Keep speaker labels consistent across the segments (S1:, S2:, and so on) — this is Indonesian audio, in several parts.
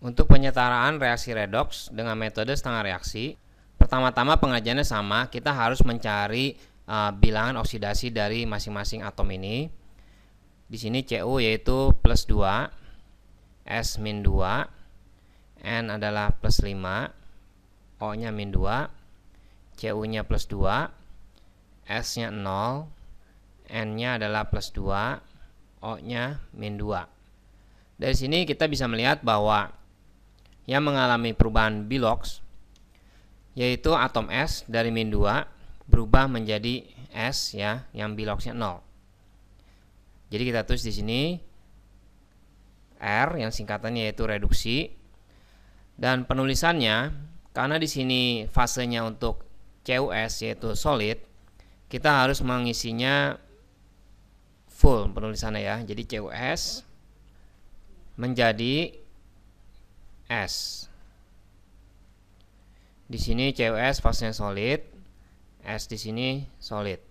S1: Untuk penyetaraan reaksi redox dengan metode setengah reaksi, pertama-tama pengajiannya sama, kita harus mencari uh, bilangan oksidasi dari masing-masing atom ini. Di sini Cu yaitu plus 2, S min 2, N adalah plus 5, O-nya min 2, Cu-nya plus 2, S-nya 0, N-nya adalah plus 2, O-nya min 2. Dari sini kita bisa melihat bahwa yang mengalami perubahan Bilox yaitu atom S dari min 2 berubah menjadi S ya yang Biloxnya 0. Jadi kita tulis di sini R yang singkatannya yaitu reduksi dan penulisannya karena di sini fasenya untuk CUS yaitu solid kita harus mengisinya full penulisannya ya jadi CUS menjadi S. Di sini CUS fasenya solid, S di sini solid.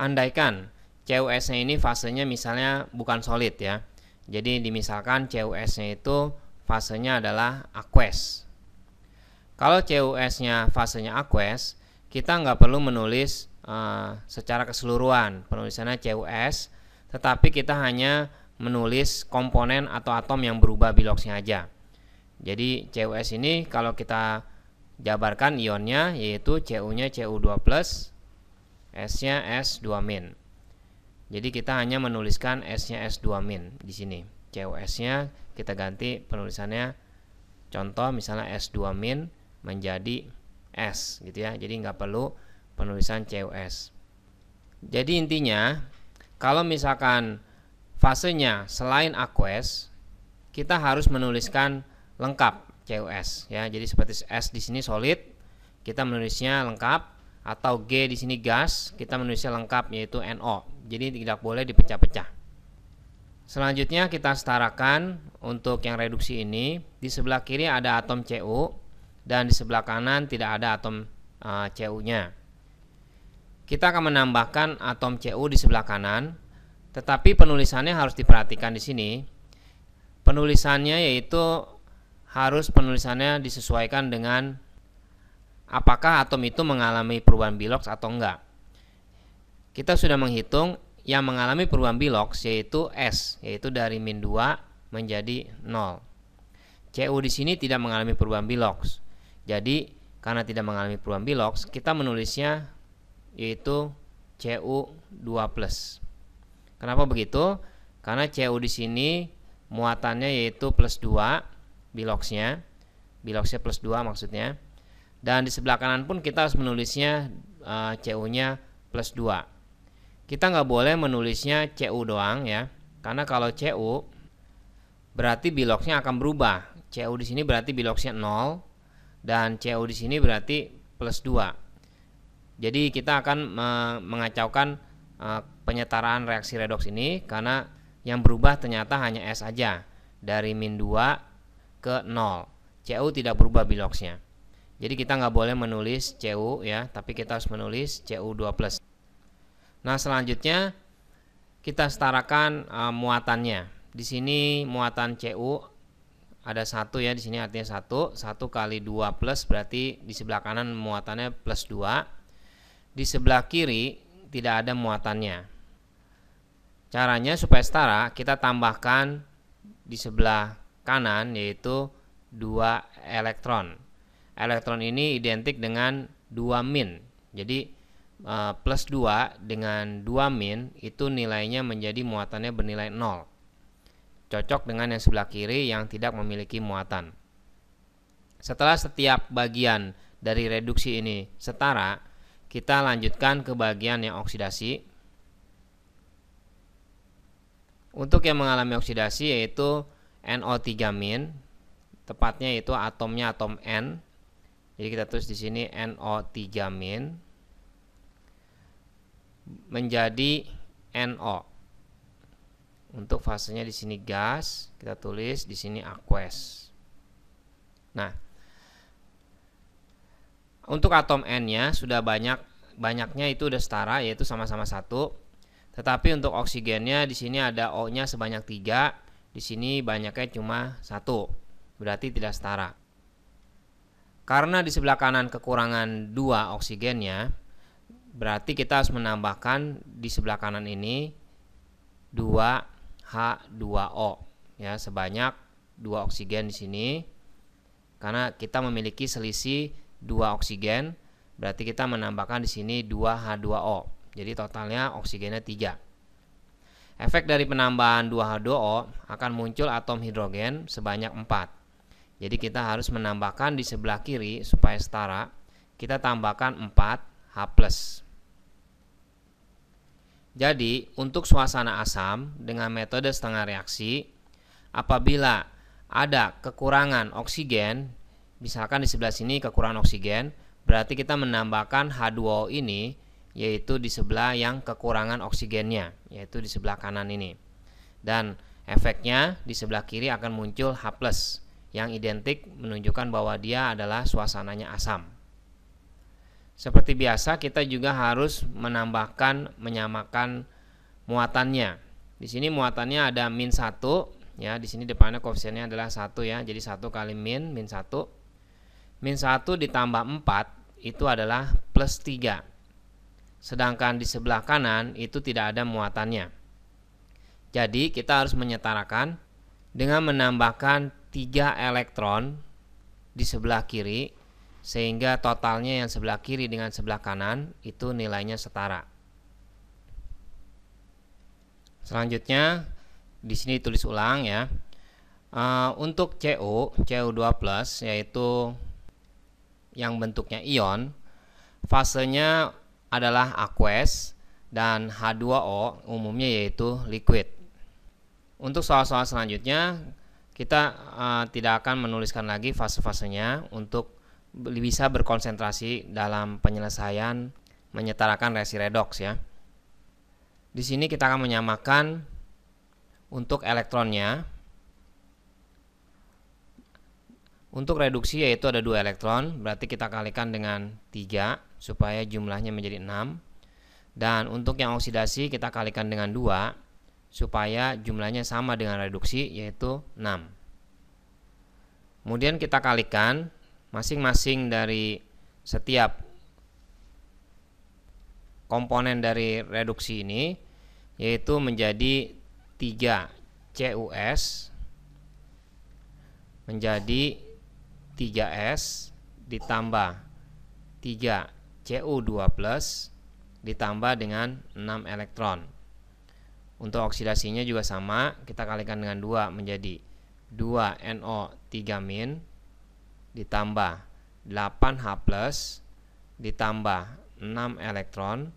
S1: Andaikan cus nya ini fasenya misalnya bukan solid ya. Jadi dimisalkan COS-nya itu fasenya adalah aqueous. Kalau COS-nya fasenya aqueous, kita nggak perlu menulis uh, secara keseluruhan penulisannya CUS, tetapi kita hanya menulis komponen atau atom yang berubah biloksnya aja. Jadi CuS ini kalau kita jabarkan ionnya yaitu Cu-nya Cu2+, S-nya S2-. Jadi kita hanya menuliskan S-nya S2- di sini. CuS-nya kita ganti penulisannya contoh misalnya S2- menjadi S gitu ya. Jadi nggak perlu penulisan CuS. Jadi intinya kalau misalkan fasenya selain aqueous kita harus menuliskan lengkap CUS ya. Jadi seperti S di sini solid, kita menulisnya lengkap atau G di sini gas, kita menulisnya lengkap yaitu NO. Jadi tidak boleh dipecah-pecah. Selanjutnya kita setarakan untuk yang reduksi ini di sebelah kiri ada atom CU dan di sebelah kanan tidak ada atom uh, eh, CU-nya. Kita akan menambahkan atom CU di sebelah kanan, tetapi penulisannya harus diperhatikan di sini. Penulisannya yaitu harus penulisannya disesuaikan dengan apakah atom itu mengalami perubahan Bilox atau enggak. Kita sudah menghitung yang mengalami perubahan Bilox yaitu S, yaitu dari min 2 menjadi 0. CU di sini tidak mengalami perubahan Bilox. Jadi karena tidak mengalami perubahan Bilox, kita menulisnya yaitu CU2+. Kenapa begitu? Karena CU di sini muatannya yaitu plus 2 biloxnya biloxnya plus 2 maksudnya dan di sebelah kanan pun kita harus menulisnya uh, eh, CU nya plus 2 kita nggak boleh menulisnya CU doang ya karena kalau CU berarti biloxnya akan berubah CU di sini berarti biloxnya 0 dan CU di sini berarti plus 2 jadi kita akan mengacaukan uh, penyetaraan reaksi redox ini karena yang berubah ternyata hanya S aja dari min 2 ke 0 CU tidak berubah biloxnya jadi kita nggak boleh menulis CU ya tapi kita harus menulis CU2 plus nah selanjutnya kita setarakan uh, muatannya di sini muatan CU ada satu ya di sini artinya satu satu kali dua plus berarti di sebelah kanan muatannya plus dua di sebelah kiri tidak ada muatannya caranya supaya setara kita tambahkan di sebelah kanan yaitu dua elektron. Elektron ini identik dengan dua min. Jadi eh, plus dua dengan dua min itu nilainya menjadi muatannya bernilai nol Cocok dengan yang sebelah kiri yang tidak memiliki muatan. Setelah setiap bagian dari reduksi ini setara, kita lanjutkan ke bagian yang oksidasi. Untuk yang mengalami oksidasi yaitu NO3- min tepatnya itu atomnya atom N jadi kita tulis di sini NO3- min menjadi NO untuk fasenya di sini gas kita tulis di sini aqueous nah untuk atom N-nya sudah banyak banyaknya itu udah setara yaitu sama-sama satu tetapi untuk oksigennya di sini ada O-nya sebanyak tiga di sini banyaknya cuma satu, berarti tidak setara. Karena di sebelah kanan kekurangan dua oksigennya, berarti kita harus menambahkan di sebelah kanan ini 2H2O ya sebanyak dua oksigen di sini karena kita memiliki selisih dua oksigen berarti kita menambahkan di sini 2H2O. Jadi totalnya oksigennya tiga Efek dari penambahan 2H2O akan muncul atom hidrogen sebanyak 4. Jadi kita harus menambahkan di sebelah kiri supaya setara. Kita tambahkan 4H+. Jadi, untuk suasana asam dengan metode setengah reaksi, apabila ada kekurangan oksigen, misalkan di sebelah sini kekurangan oksigen, berarti kita menambahkan H2O ini yaitu di sebelah yang kekurangan oksigennya, yaitu di sebelah kanan ini. Dan efeknya di sebelah kiri akan muncul H+ yang identik menunjukkan bahwa dia adalah suasananya asam. Seperti biasa kita juga harus menambahkan menyamakan muatannya. Di sini muatannya ada min 1 ya, di sini depannya koefisiennya adalah satu ya. Jadi satu kali min min 1. Min 1 ditambah 4 itu adalah plus 3 sedangkan di sebelah kanan itu tidak ada muatannya. Jadi kita harus menyetarakan dengan menambahkan tiga elektron di sebelah kiri sehingga totalnya yang sebelah kiri dengan sebelah kanan itu nilainya setara. Selanjutnya di sini tulis ulang ya. Eh, untuk CO, CO2+ yaitu yang bentuknya ion, fasenya adalah aqueous dan H2O umumnya yaitu liquid. Untuk soal-soal selanjutnya kita uh, tidak akan menuliskan lagi fase-fasenya untuk bisa berkonsentrasi dalam penyelesaian menyetarakan reaksi redox ya. Di sini kita akan menyamakan untuk elektronnya Untuk reduksi yaitu ada dua elektron, berarti kita kalikan dengan tiga supaya jumlahnya menjadi enam. Dan untuk yang oksidasi kita kalikan dengan dua supaya jumlahnya sama dengan reduksi yaitu 6. Kemudian kita kalikan masing-masing dari setiap komponen dari reduksi ini yaitu menjadi 3 CUS menjadi 3S ditambah 3 cu 2 plus ditambah dengan 6 elektron. Untuk oksidasinya juga sama, kita kalikan dengan 2 menjadi 2NO3- ditambah 8H plus ditambah 6 elektron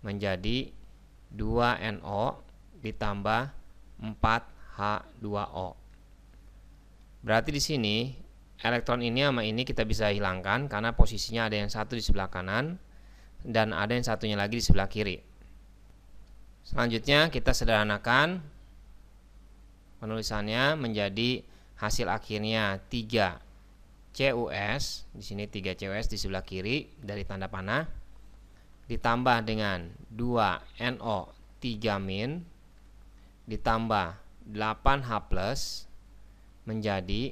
S1: menjadi 2NO ditambah 4H2O. Berarti di sini elektron ini sama ini kita bisa hilangkan karena posisinya ada yang satu di sebelah kanan dan ada yang satunya lagi di sebelah kiri. Selanjutnya kita sederhanakan penulisannya menjadi hasil akhirnya 3 CUS, di sini 3 CUS di sebelah kiri dari tanda panah ditambah dengan 2 NO 3 min ditambah 8H+ plus menjadi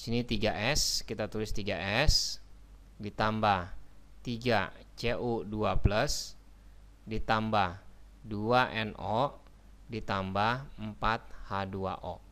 S1: sini 3S, kita tulis 3S ditambah 3 CU2+ plus ditambah 2NO ditambah 4H2O.